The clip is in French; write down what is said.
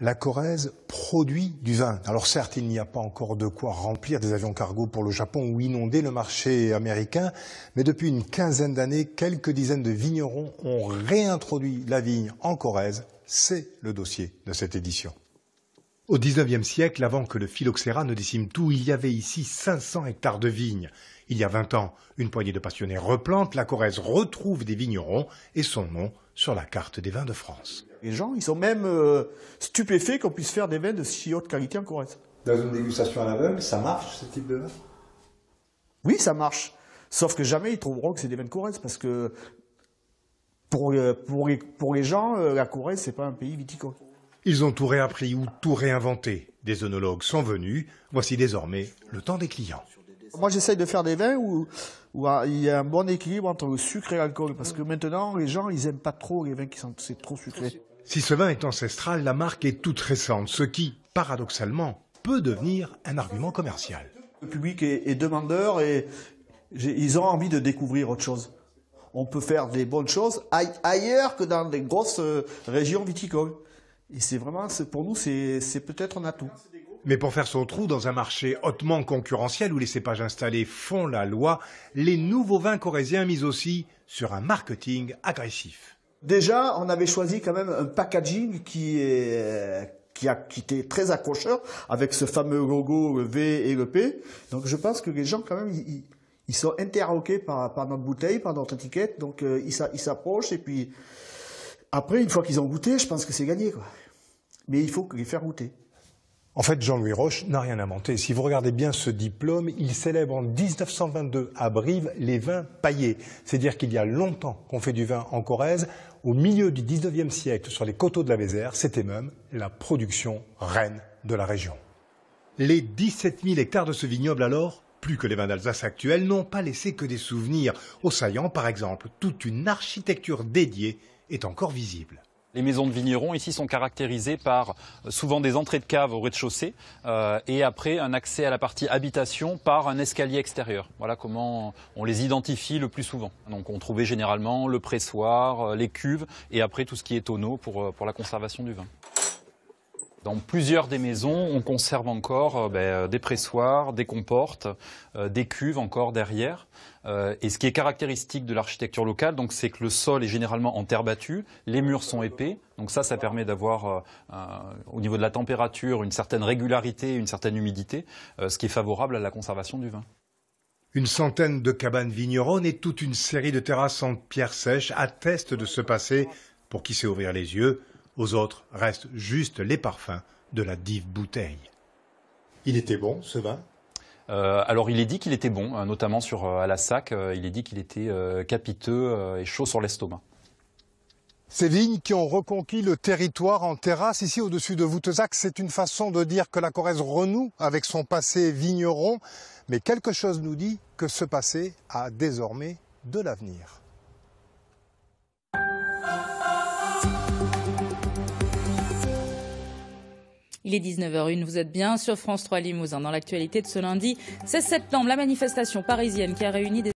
la Corrèze produit du vin. Alors certes, il n'y a pas encore de quoi remplir des avions cargo pour le Japon ou inonder le marché américain, mais depuis une quinzaine d'années, quelques dizaines de vignerons ont réintroduit la vigne en Corrèze. C'est le dossier de cette édition. Au XIXe siècle, avant que le phylloxéra ne décime tout, il y avait ici 500 hectares de vignes. Il y a 20 ans, une poignée de passionnés replante, la Corrèze retrouve des vignerons et son nom sur la carte des vins de France. Les gens, ils sont même euh, stupéfaits qu'on puisse faire des vins de si haute qualité en Corrèze. Dans une dégustation à l'aveugle, ça marche ce type de vin Oui, ça marche. Sauf que jamais ils trouveront que c'est des vins de Corrèze parce que pour, euh, les, gens, euh, la Corrèze, c'est pas un pays viticole. Ils ont tout réappris ou tout réinventé. Des œnologues sont venus. Voici désormais le temps des clients. Moi, j'essaye de faire des vins où, où, ah, il y a un bon équilibre entre le sucre et l'alcool. Parce que maintenant, les gens, ils n'aiment pas trop les vins qui sont trop sucrés. Si ce vin est ancestral, la marque est toute récente, ce qui, paradoxalement, peut devenir un argument commercial. Le public est, demandeur et ils ont envie de découvrir autre chose. On peut faire des bonnes choses ailleurs que dans les grosses euh, régions viticoles. Et c'est vraiment, pour nous, c'est peut-être un atout. Mais pour faire son trou dans un marché hautement concurrentiel où les cépages installés font la loi, les nouveaux vins corésiens misent aussi sur un marketing agressif. Déjà, on avait choisi quand même un packaging qui est qui a quitté très accrocheur avec ce fameux logo le V et le P. Donc je pense que les gens quand même ils, ils sont interroqués par, par, notre bouteille, par notre étiquette, donc euh, ils s'approchent et puis après une fois qu'ils ont goûté, je pense que c'est gagné quoi. Mais il faut les faire goûter. En fait, Jean-Louis Roche n'a rien inventé. Si vous regardez bien ce diplôme, il célèbre en 1922 à Brive les vins paillés. C'est-à-dire qu'il y a longtemps qu'on fait du vin en Corrèze. Au milieu du 19e siècle, sur les coteaux de la Vézère, c'était même la production reine de la région. Les 17 000 hectares de ce vignoble alors plus que les vins d'Alsace actuels n'ont pas laissé que des souvenirs. Au Saillant, par exemple, toute une architecture dédiée est encore visible. Les maisons de vignerons ici sont caractérisées par euh, souvent des entrées de cave au rez-de-chaussée euh, et après un accès à la partie habitation par un escalier extérieur. Voilà comment on les identifie le plus souvent. Donc on trouvait généralement le pressoir, euh, les cuves et après tout ce qui est tonneau pour, pour la conservation du vin. Dans plusieurs des maisons, on conserve encore euh, ben, euh, des pressoirs, des comportes, euh, des cuves encore derrière. et ce qui est caractéristique de l'architecture locale, c'est que le sol est généralement en terre battue, les murs sont épais, donc ça, ça permet d'avoir au niveau de la température une certaine régularité, une certaine humidité, ce qui est favorable à la conservation du vin. Une centaine de cabanes vigneronnes et toute une série de terrasses en pierre sèche attestent de ce passé pour qui sait ouvrir les yeux aux autres restent juste les parfums de la dive bouteille. Il était bon, ce vin euh, alors il est dit qu'il était bon, hein, notamment sur euh, euh, il est dit qu'il était capiteux et chaud sur l'estomac. Ces vignes qui ont reconquis le territoire en terrasse ici au-dessus de Voutezac, c'est une façon de dire que la Corrèze renoue avec son passé vigneron, mais quelque chose nous dit que ce passé a désormais de l'avenir. Il est 19h01, vous êtes bien sur France 3 Limousin. Dans l'actualité de ce lundi 16 septembre, la manifestation parisienne qui a réuni des